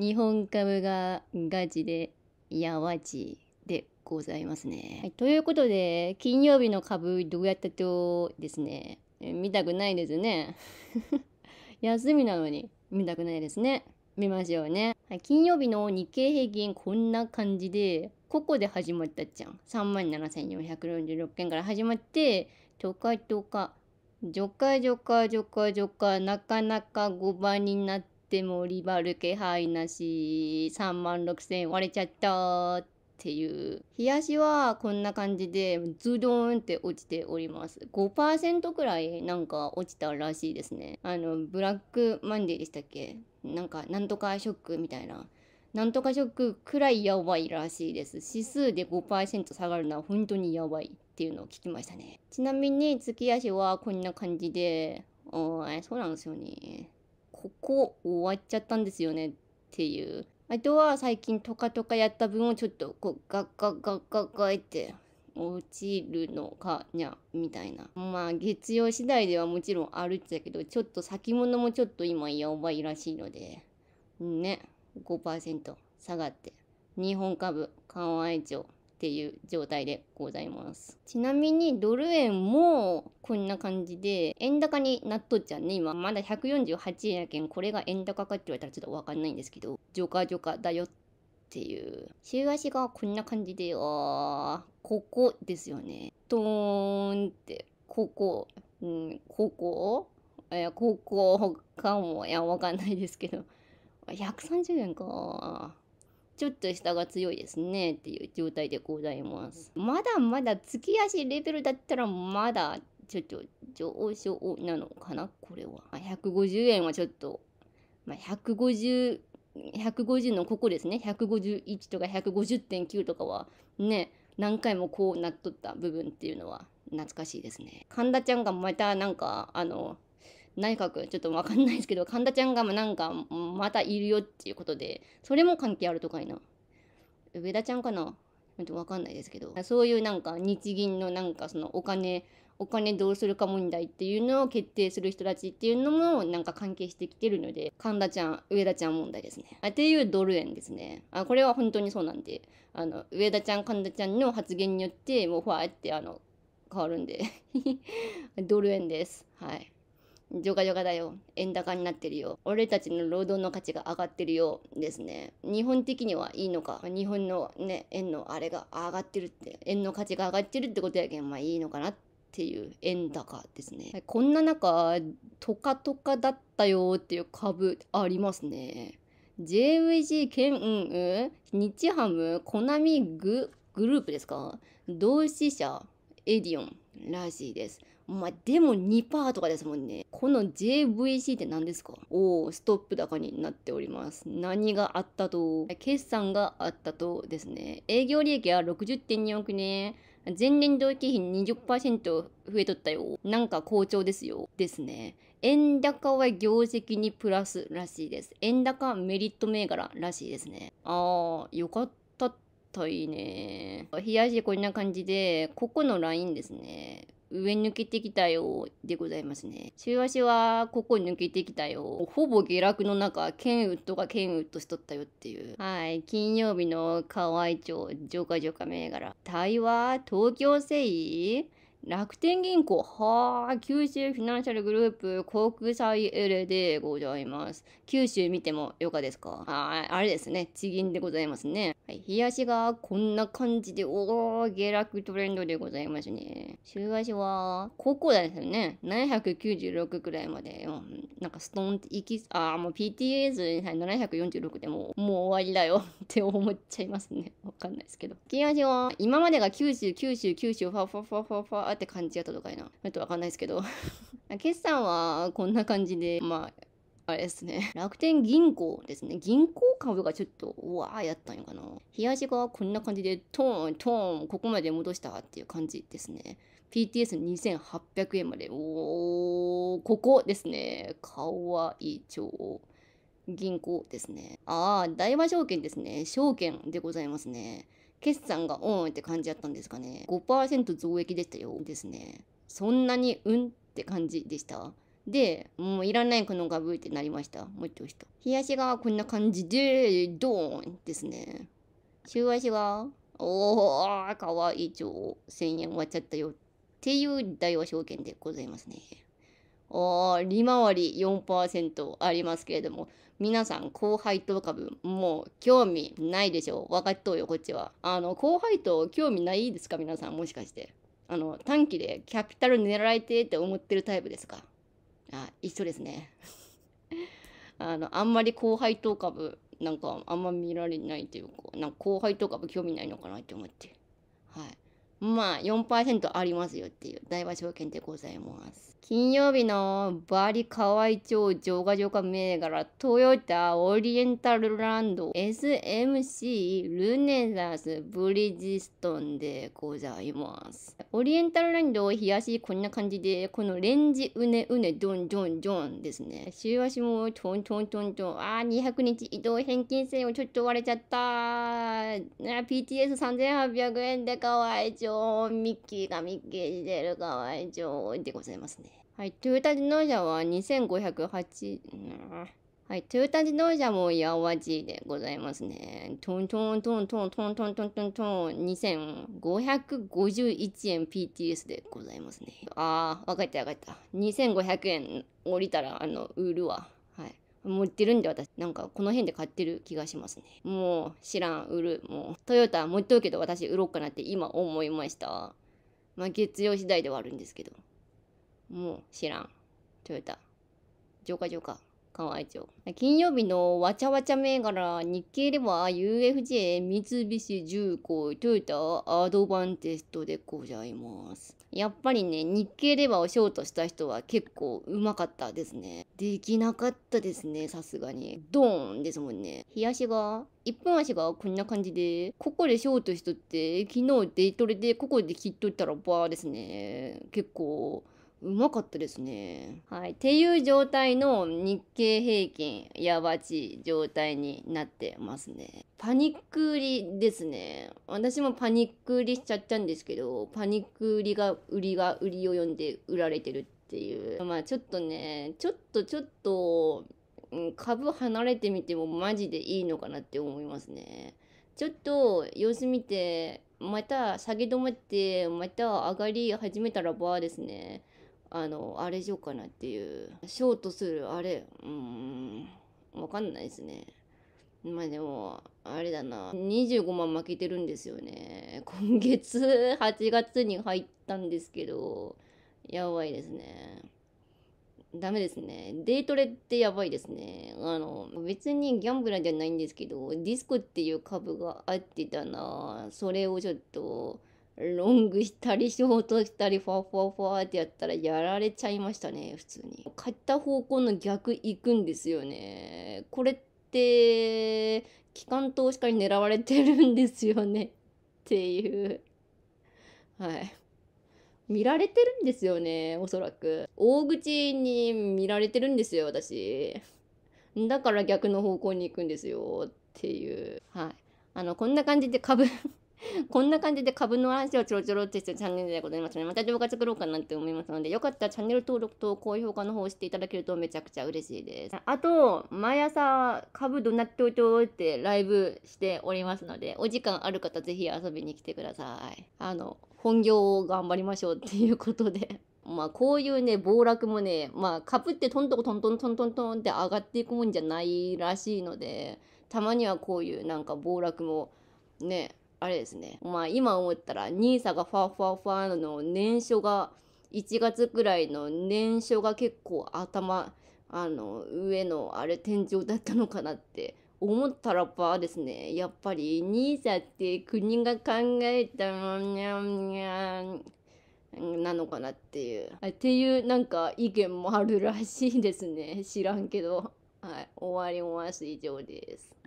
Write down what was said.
日本株がガチでやわちでございますね、はい。ということで、金曜日の株どうやったとですね、見たくないですね。休みなのに見たくないですね。見ましょうね。はい、金曜日の日経平均こんな感じで、ここで始まったじゃん。37,446件から始まって、とかとか、ジョカジョカジョカジョカ、なかなか5番になって。ってもリバル気配なし、3万6000円割れちゃったっていう。冷やしはこんな感じでズドーンって落ちております。5%くらいなんか落ちたらしいですね。あの、ブラックマンデーでしたっけなんか、なんとかショックみたいな。なんとかショックくらいやばいらしいです。指数で5%下がるのは本当にやばいっていうのを聞きましたね。ちなみに月足はこんな感じで、おーそうなんですよね。ここ終わっちゃったんですよねっていうあとは最近トカトカやった分をちょっとこうガッガッガッガッガッって落ちるのかにゃみたいなまあ月曜次第ではもちろんあるっちゃけどちょっと先物もちょっと今やばいらしいのでね5%下がって日本株緩和延長っていう状態でございます。ちなみにドル円もこんな感じで、円高になっとっちゃうね。今まだ148円やけん、これが円高かって言われたらちょっとわかんないんですけど、ジョカジョカだよっていう。週足がこんな感じで、ああここですよね。ドーンって、ここ、うん、ここいや、ここかも、いや、わかんないですけど。130円か。ちょっと下が強いですねっていう状態でございます。まだまだ月足レベルだったらまだちょっと上昇なのかなこれは。150円はちょっと、まあ、150、150のここですね。151とか150.9とかはね、何回もこうなっとった部分っていうのは懐かしいですね。神田ちゃんがまたなんか、あの、内閣ちょっとわかんないですけど神田ちゃんがなんかまたいるよっていうことでそれも関係あるとかいな上田ちゃんかなちょっとわかんないですけどそういうなんか日銀のなんかそのお金お金どうするか問題っていうのを決定する人たちっていうのもなんか関係してきてるので神田ちゃん上田ちゃん問題ですねっていうドル円ですねあこれは本当にそうなんであの上田ちゃん神田ちゃんの発言によってもうファーってあの変わるんで ドル円ですはいジョガジョガだよ。円高になってるよ。俺たちの労働の価値が上がってるよ。ですね。日本的にはいいのか。日本のね、円のあれが上がってるって、円の価値が上がってるってことやけん、まあいいのかなっていう円高ですね、はい。こんな中、トカトカだったよっていう株ありますね。JVG うん、日ハム、コナミググループですか同志社、エディオンらしいです。まあ、でも2%とかですもんね。この JVC って何ですかおお、ストップ高になっております。何があったと決算があったとですね。営業利益は60.2億ね。前年同期比20%増えとったよ。なんか好調ですよ。ですね。円高は業績にプラスらしいです。円高メリット銘柄らしいですね。あー、よかった。ったいね。冷やしこんな感じで、ここのラインですね。上抜けてきたよでございますね。週足はここ抜けてきたよ。ほぼ下落の中、剣ウッドが剣ウッドしとったよっていう。はい。金曜日の河合町、ジョカジョカ銘柄。対話東京製楽天銀行、はあ、九州フィナンシャルグループ国際 L でございます。九州見てもよかですかはい、あれですね。地銀でございますね。はい、冷やしがこんな感じで、おー、下落トレンドでございますね。週足は、ここだですよね。796くらいまで、うん、なんかストーンって行き、ああ、もう PTS 746でもう、もう終わりだよ って思っちゃいますね。わかんないですけど。金足は、今までが九州、九州、九州、ファファファファファって感じやったとかいな。ちょっとわかんないですけど。決算はこんな感じで、まあ、あれですね。楽天銀行ですね。銀行株がちょっと、うわーやったんやかな。冷やしがこんな感じで、トーン、トーン、ここまで戻したっていう感じですね。PTS2800 円まで。おー、ここですね。かわいい超。銀行ですね。ああ、大和証券ですね。証券でございますね。決算がオンって感じだったんですかね。5%増益でしたよ。ですね。そんなにうんって感じでした。で、もういらないこのガブってなりました。もう一押した。日足がこんな感じで、ドーンですね。週足が、おー、かわいい超1000円割っちゃったよっていう大和証券でございますね。利回り4%ありますけれども、皆さん、高配当株、もう興味ないでしょう。分かっとうよ、こっちは。あの、高配当、興味ないですか、皆さん、もしかして。あの、短期でキャピタル狙られてって思ってるタイプですか。あ、一緒ですね。あの、あんまり高配当株、なんか、あんま見られないというか、なんか高配当株興味ないのかなって思って。まあ4%ありますよっていう大和証券でございます。金曜日のバリ河合町上下上下銘柄トヨタオリエンタルランド SMC ルネザスブリジストンでございます。オリエンタルランド冷やしこんな感じでこのレンジうねうねドンドンドンですね。週足もトントントントンあ200日移動返金線をちょっと割れちゃったー PTS3800 円で河合町上、ミッキーがミッキーしてるいそうでございますね。はい、トヨタ自動車は2508、はい、トヨタ自動車もやわじでございますね。トントントントントントントントントン2551円 PTS でございますね。ああ、わかったわかった。2500円降りたら、あの、売るわ。持ってるんで私なんかこの辺で買ってる気がしますねもう知らん売るもうトヨタ持っとうけど私売ろうかなって今思いましたまあ月曜次第ではあるんですけどもう知らんトヨタジョジョーカ河合ちう。金曜日のわちゃわちゃ銘柄、日経では UFJ、三菱重工、トヨタ、アドバンテストでございます。やっぱりね、日経レバーをショートした人は結構うまかったですね。できなかったですね、さすがに。ドーンですもんね。日足が、1分足がこんな感じで、ここでショートしとって、昨日デイトレでここで切っとったらバーですね。結構。うまかったですね。はい。っていう状態の日経平均、やばち状態になってますね。パニック売りですね。私もパニック売りしちゃったんですけど、パニック売りが、売りが売りを呼んで売られてるっていう。まあちょっとね、ちょっとちょっと、株離れてみてもマジでいいのかなって思いますね。ちょっと様子見て、また下げ止まって、また上がり始めたらばですね。あのあれしようかなっていうショートするあれうんわかんないですねまあでもあれだな25万負けてるんですよね今月8月に入ったんですけどやばいですねダメですね。デイトレってやばいですね。あの、別にギャンブラーじゃないんですけど、ディスコっていう株があってたな。それをちょっと、ロングしたりショートしたりファファファってやったらやられちゃいましたね普通に買った方向の逆行くんですよねこれって機関投資家に狙われてるんですよねっていうはい見られてるんですよねおそらく大口に見られてるんですよ私だから逆の方向に行くんですよっていうはいあのこんな感じで株こんな感じで株の話をちょろちょろってしてチャンネルでございますの、ね、で、また動画作ろうかなって思いますので、よかったらチャンネル登録と高評価の方をしていただけるとめちゃくちゃ嬉しいです。あと、毎朝株どなっておいておいてライブしておりますので、お時間ある方ぜひ遊びに来てください。あの、本業を頑張りましょうっていうことで。まあこういうね暴落もねまあ株ってトントコトントントントントンって上がっていくもんじゃないらしいのでたまにはこういうなんか暴落もねあれですね。まあ今思ったら NISA がファーファーファーの年初が1月くらいの年初が結構頭あの上のあれ天井だったのかなって思ったらばですねやっぱり NISA って国が考えたのにゃんにゃんなのかなっていうっていうなんか意見もあるらしいですね知らんけどはい終わります以上です